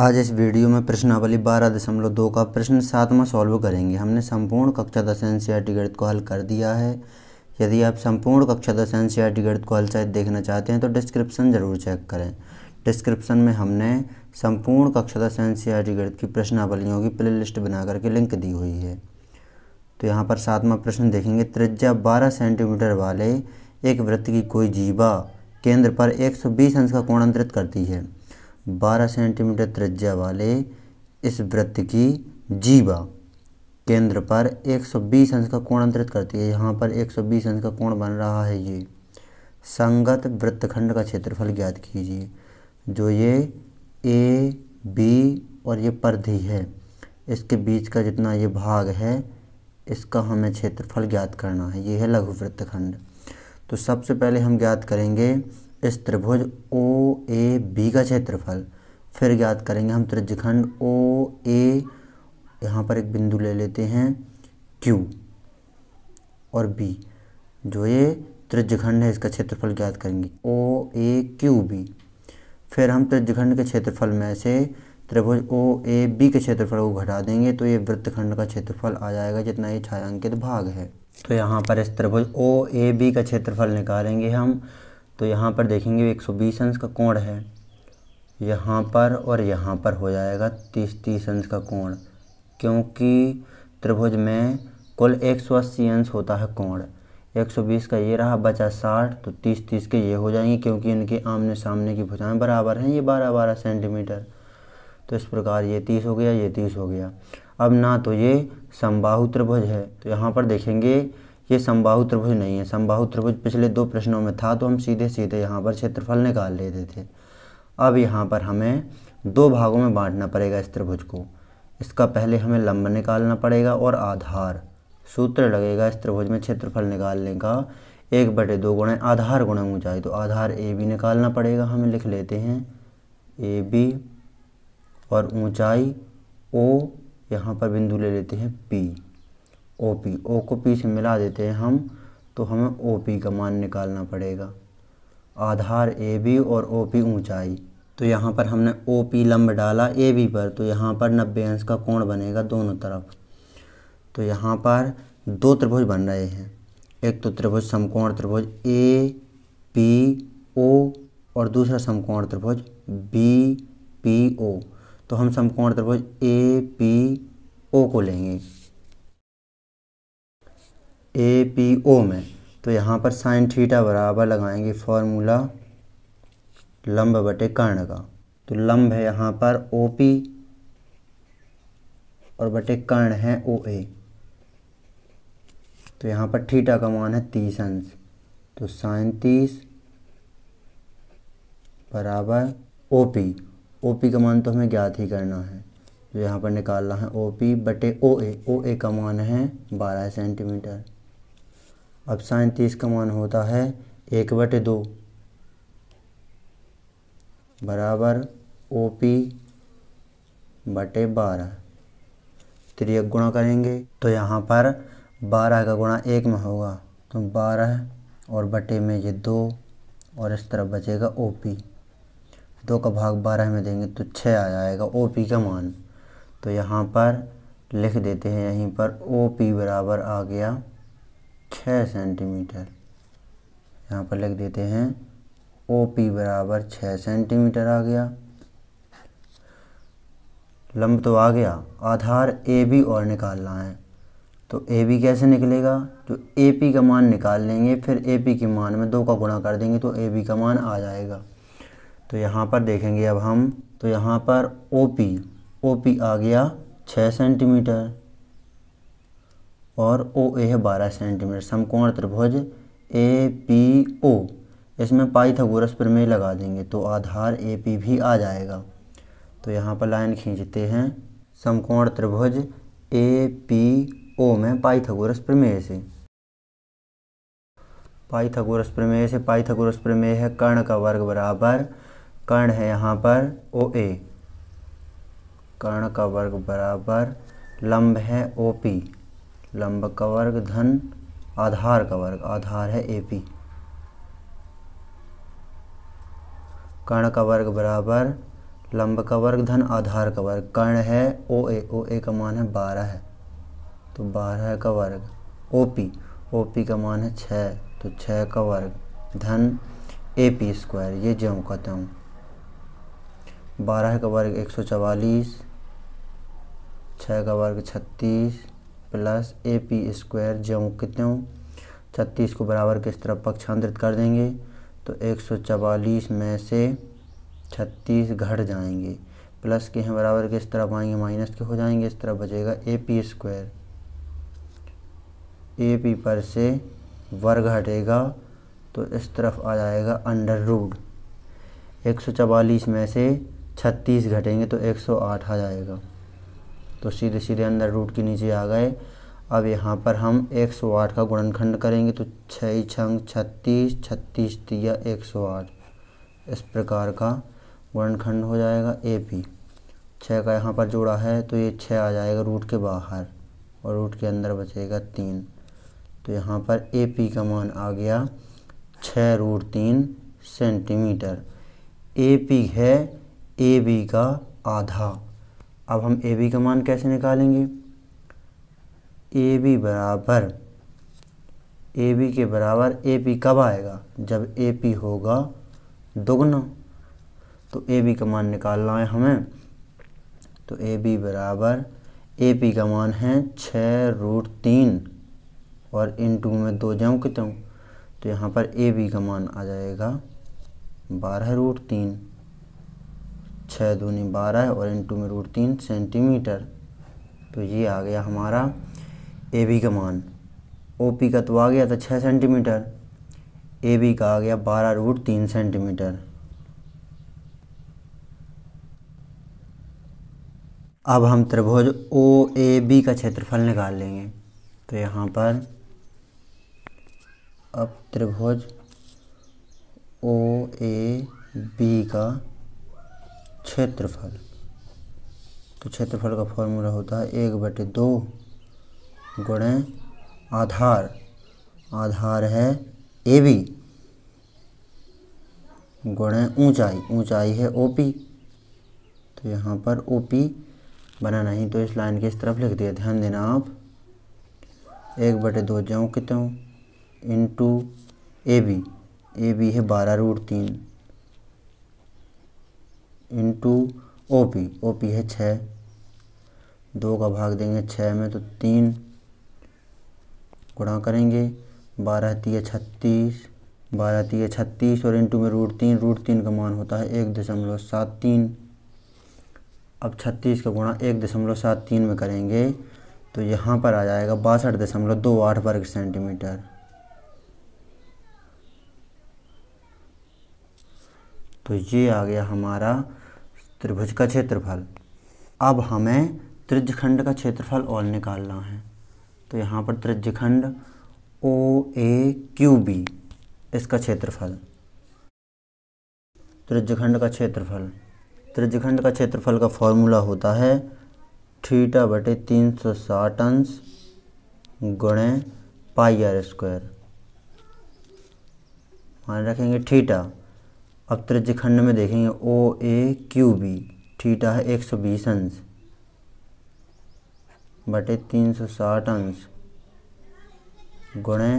आज इस वीडियो में प्रश्नावली बारह दशमलव दो का प्रश्न सातवां सॉल्व करेंगे हमने संपूर्ण कक्षा दस एन सी गणित को हल कर दिया है यदि आप संपूर्ण कक्षा दस एन सी गणित को हल सहित देखना चाहते हैं तो डिस्क्रिप्शन ज़रूर चेक करें डिस्क्रिप्शन में हमने संपूर्ण कक्षा दस एन सी गणित की प्रश्नावलियों की प्ले लिस्ट बना करके लिंक दी हुई है तो यहाँ पर सातवां प्रश्न देखेंगे त्रिज्या बारह सेंटीमीटर वाले एक वृत्त की कोई जीवा केंद्र पर एक सौ बीस अंश का कोण अंतरित करती है 12 सेंटीमीटर त्रिज्या वाले इस वृत्त की जीवा केंद्र पर 120 अंश का कोण अंतरित करती है यहाँ पर 120 अंश का कोण बन रहा है ये संगत वृत्तखंड का क्षेत्रफल ज्ञात कीजिए जो ये ए बी और ये परधि है इसके बीच का जितना ये भाग है इसका हमें क्षेत्रफल ज्ञात करना है ये है लघु वृत्तखंड तो सबसे पहले हम ज्ञात करेंगे इस त्रिभुज ओ ए बी का क्षेत्रफल फिर ज्ञात करेंगे हम त्रिज्यखंड ओ ए यहाँ पर एक बिंदु ले लेते हैं क्यू और बी जो ये त्रिज्यखंड है इसका क्षेत्रफल ज्ञात करेंगे ओ ए क्यू बी फिर हम त्रिज्यखंड के क्षेत्रफल में से त्रिभुज ओ ए बी के क्षेत्रफल को घटा देंगे तो ये वृत्तखंड का क्षेत्रफल आ जाएगा जितना ये छायांकित भाग है तो यहाँ पर इस त्रिभुज ओ ए बी का क्षेत्रफल निकालेंगे हम तो यहाँ पर देखेंगे 120 अंश का कोण है यहाँ पर और यहाँ पर हो जाएगा 30 30 अंश का कोण क्योंकि त्रिभुज में कुल 180 अंश होता है कोण 120 का ये रहा बचा 60 तो 30 30 के ये हो जाएंगे क्योंकि इनके आमने सामने की भुजाएं बराबर हैं ये 12 12 सेंटीमीटर तो इस प्रकार ये 30 हो गया ये 30 हो गया अब ना तो ये समबाहु त्रिभुज है तो यहाँ पर देखेंगे ये समबाहु त्रिभुज नहीं है समबाहु त्रिभुज पिछले दो प्रश्नों में था तो हम सीधे सीधे यहाँ पर क्षेत्रफल निकाल लेते थे अब यहाँ पर हमें दो भागों में बांटना पड़ेगा इस त्रिभुज को इसका पहले हमें लंब निकालना पड़ेगा और आधार सूत्र लगेगा इस त्रिभुज में क्षेत्रफल निकालने का एक बटे दो गुणे आधार गुणे ऊंचाई तो आधार ए बी निकालना पड़ेगा हमें लिख लेते हैं ए बी और ऊंचाई ओ यहाँ पर बिंदु ले लेते हैं पी ओ पी ओ को पी से मिला देते हैं हम तो हमें ओ पी का मान निकालना पड़ेगा आधार ए बी और ओ पी ऊँचाई तो यहाँ पर हमने ओ पी लंब डाला ए बी पर तो यहाँ पर नब्बे अंश का कोण बनेगा दोनों तरफ तो यहाँ पर दो त्रिभुज बन रहे हैं एक तो त्रिभुज समकोण त्रिभुज ए पी ओ और दूसरा समकोण त्रिभुज बी पी ओ तो हम समकोण त्रिभुज ए पी ओ को लेंगे ए पी ओ में तो यहाँ पर साइन थीटा बराबर लगाएंगे फॉर्मूला लंब बटे कर्ण का तो लंब है यहाँ पर ओ पी और बटे कर्ण है ओ ए तो यहाँ पर थीटा का मान है तीस अंश तो साइन तीस बराबर ओ पी ओ पी का मान तो हमें ज्ञात ही करना है तो यहाँ पर निकालना है ओ पी बटे ओ ए ओ ए का मान है बारह सेंटीमीटर अब साइन तीस का मान होता है एक बटे दो बराबर ओ पी बटे बारह त्रियक गुणा करेंगे तो यहाँ पर बारह का गुणा एक में होगा तो बारह और बटे में ये दो और इस तरफ बचेगा ओ पी दो का भाग बारह में देंगे तो छः आ जाएगा ओ पी का मान तो यहाँ पर लिख देते हैं यहीं पर ओ पी बराबर आ गया छः सेंटीमीटर यहाँ पर लिख देते हैं ओ पी बराबर छः सेंटीमीटर आ गया लंब तो आ गया आधार ए बी और निकालना है तो ए बी कैसे निकलेगा जो ए पी का मान निकाल लेंगे फिर ए पी के मान में दो का गुणा कर देंगे तो ए बी का मान आ जाएगा तो यहाँ पर देखेंगे अब हम तो यहाँ पर ओ पी ओ पी आ गया छः सेंटीमीटर और ओ ए है बारह सेंटीमीटर समकोण त्रिभुज ए पी ओ इसमें पाइथागोरस प्रमेय लगा देंगे तो आधार ए पी भी आ जाएगा तो यहाँ पर लाइन खींचते हैं समकोण त्रिभुज ए पी ओ में पाइथागोरस प्रमेय से पाइथागोरस प्रमेय से पाइथागोरस प्रमेय है कर्ण का वर्ग बराबर कर्ण है यहाँ पर ओ ए कर्ण का वर्ग बराबर लंब है ओ पी लंब का वर्ग धन आधार का वर्ग आधार है ए पी कर्ण का वर्ग बराबर लंब का वर्ग धन आधार का वर्ग कर्ण है ओ ए ओ ए का मान है बारह है तो बारह का वर्ग ओ पी ओ पी का मान है छः तो छः का वर्ग धन ए पी स्क्वायर ये जो कहते हूँ बारह का वर्ग एक सौ चवालीस छः का वर्ग छत्तीस प्लस ए पी स्क्वायर जो कितने हूँ छत्तीस को बराबर किस तरफ पक्षांतरित कर देंगे तो एक सौ चवालीस में से छत्तीस घट जाएंगे प्लस के हैं बराबर किस तरफ आएंगे माइनस के हो जाएंगे इस तरफ बचेगा A P square A P पर से वर्ग हटेगा तो इस तरफ आ जाएगा अंडर रूट एक सौ चवालीस में से छत्तीस घटेंगे तो एक सौ आठ आ जाएगा तो सीधे सीधे अंदर रूट के नीचे आ गए अब यहाँ पर हम 108 का गुणनखंड करेंगे तो छः छंग छत्तीस छत्तीस तिया आठ इस प्रकार का गुणनखंड हो जाएगा ए पी छः का यहाँ पर जोड़ा है तो ये छः आ जाएगा रूट के बाहर और रूट के अंदर बचेगा तीन तो यहाँ पर ए पी का मान आ गया छः रूट तीन सेंटीमीटर ए पी है ए बी का आधा अब हम ए बी का मान कैसे निकालेंगे ए बी बराबर ए बी के बराबर ए पी कब आएगा जब ए पी होगा दोगुना तो ए बी का मान निकालना है हमें तो ए बी बराबर ए पी का मान है छः रूट तीन और इन टू में दो जाऊँ कितना तो यहाँ पर ए बी का मान आ जाएगा बारह रूट तीन छः दूनी बारह और इंटू में रूट तीन सेंटीमीटर तो ये आ गया हमारा ए बी का मान ओ पी का तो आ गया था छः सेंटीमीटर ए बी का आ गया बारह रूट तीन सेंटीमीटर अब हम त्रिभुज ओ ए बी का क्षेत्रफल निकाल लेंगे तो यहाँ पर अब त्रिभुज ओ ए बी का क्षेत्रफल तो क्षेत्रफल का फॉर्मूला होता है एक बटे दो गुणे आधार आधार है ए बी गुणे ऊंचाई ऊंचाई है ओ पी तो यहाँ पर ओ पी बना नहीं तो इस लाइन की इस तरफ लिख दिया ध्यान देना आप एक बटे दो जाऊँ कितने into A B A B है बारह रूट तीन into O P O P है छः दो का भाग देंगे छः में तो तीन गुणा करेंगे बारह तीय छत्तीस बारह तीय छत्तीस और इंटू में रूट तीन रूट तीन का मान होता है एक दशमलव सात तीन अब छत्तीस का गुणा एक दशमलव सात तीन में करेंगे तो यहाँ पर आ जाएगा बासठ दशमलव दो आठ वर्ग सेंटीमीटर तो ये आ गया हमारा त्रिभुज का क्षेत्रफल अब हमें त्रिज्यखंड का क्षेत्रफल और निकालना है तो यहाँ पर त्रिज्यखंड ओ ए क्यू बी इसका क्षेत्रफल त्रिज्यखंड का क्षेत्रफल त्रिज्यखंड का क्षेत्रफल का फॉर्मूला होता है थीटा बटे तीन सौ साठ अंश गुणे पाई आर स्क्वायर मान रखेंगे थीटा अब त्रिज्यखंड में देखेंगे O A Q B theta है एक सौ बीस अंश बटे तीन सौ साठ अंश गुणे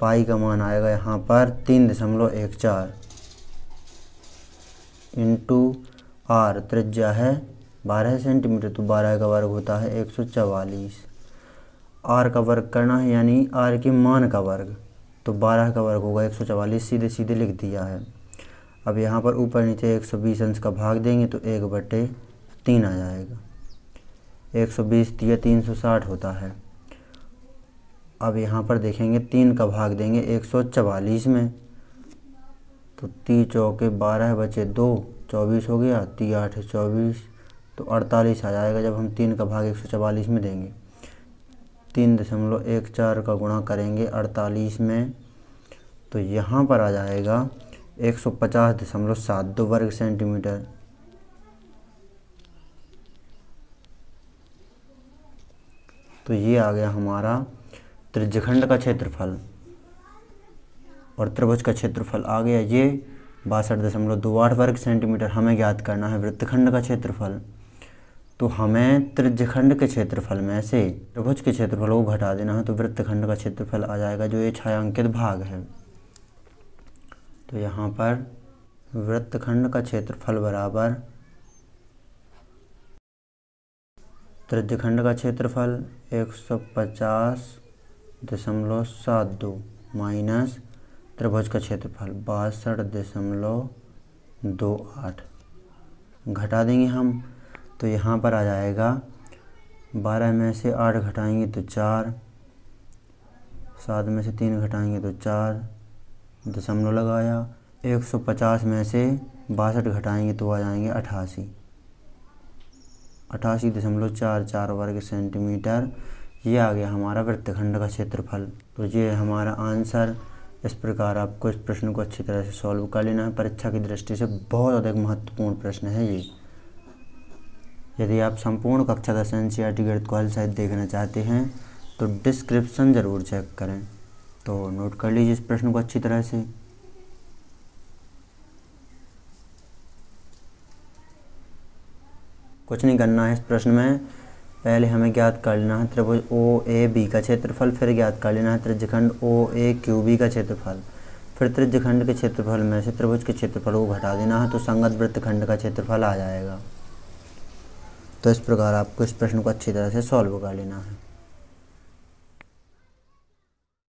पाई का मान आएगा यहाँ पर तीन दशमलव एक चार इंटू आर त्रिज्या है बारह सेंटीमीटर तो बारह का वर्ग होता है एक सौ चवालीस आर का वर्ग करना है यानी आर के मान का वर्ग तो बारह का वर्ग होगा एक सौ चवालीस सीधे सीधे लिख दिया है अब यहाँ पर ऊपर नीचे एक सौ बीस अंश का भाग देंगे तो एक बटे तीन आ जाएगा एक सौ बीस या तीन सौ साठ होता है अब यहाँ पर देखेंगे तीन का भाग देंगे एक सौ चवालीस में तो ती चौके बारह बचे दो चौबीस हो गया ती आठ चौबीस तो अड़तालीस आ जाएगा जब हम तीन का भाग एक सौ चवालीस में देंगे तीन दशमलव एक चार का गुणा करेंगे अड़तालीस में तो यहाँ पर आ जाएगा एक सौ पचास दशमलव सात दो वर्ग सेंटीमीटर तो ये आ गया हमारा त्रिज्यखंड का क्षेत्रफल और त्रिभुज का क्षेत्रफल आ गया ये बासठ दशमलव दो आठ वर्ग सेंटीमीटर हमें ज्ञात करना है वृत्तखंड का क्षेत्रफल तो हमें त्रिज्यखंड के क्षेत्रफल में से त्रिभुज के क्षेत्रफल को घटा देना है तो वृत्तखंड का क्षेत्रफल आ जाएगा जो ये छायांकित भाग है तो यहाँ पर वृत्तखंड का क्षेत्रफल बराबर त्रिज्यखंड का क्षेत्रफल एक सौ पचास दशमलव सात दो माइनस त्रिभुज का क्षेत्रफल बासठ दशमलव दो आठ घटा देंगे हम तो यहाँ पर आ जाएगा बारह में से आठ घटाएंगे तो चार सात में से तीन घटाएंगे तो चार दशमलव लगाया 150 में से बासठ घटाएंगे तो आ जाएंगे अठासी अठासी दशमलव चार चार वर्ग सेंटीमीटर ये आ गया हमारा वृत्तखंड का क्षेत्रफल तो ये हमारा आंसर इस प्रकार आपको इस प्रश्न को अच्छी तरह से सॉल्व कर लेना है परीक्षा की दृष्टि से बहुत अधिक महत्वपूर्ण प्रश्न है ये यदि आप संपूर्ण कक्षा दस एन सी आर टी गणित को हल सहित देखना चाहते हैं तो डिस्क्रिप्शन ज़रूर चेक करें तो नोट कर लीजिए इस प्रश्न को अच्छी तरह से कुछ नहीं करना है इस प्रश्न में पहले हमें ज्ञात कर लेना है त्रिभुज ओ ए बी का क्षेत्रफल फिर ज्ञात कर लेना है त्रिजखंड ओ ए क्यू बी का क्षेत्रफल फिर त्रिजखंड के क्षेत्रफल में से त्रिभुज के क्षेत्रफल को घटा देना है तो संगत वृत्तखंड का क्षेत्रफल आ जाएगा तो इस प्रकार आपको इस प्रश्न को अच्छी तरह से सॉल्व कर लेना है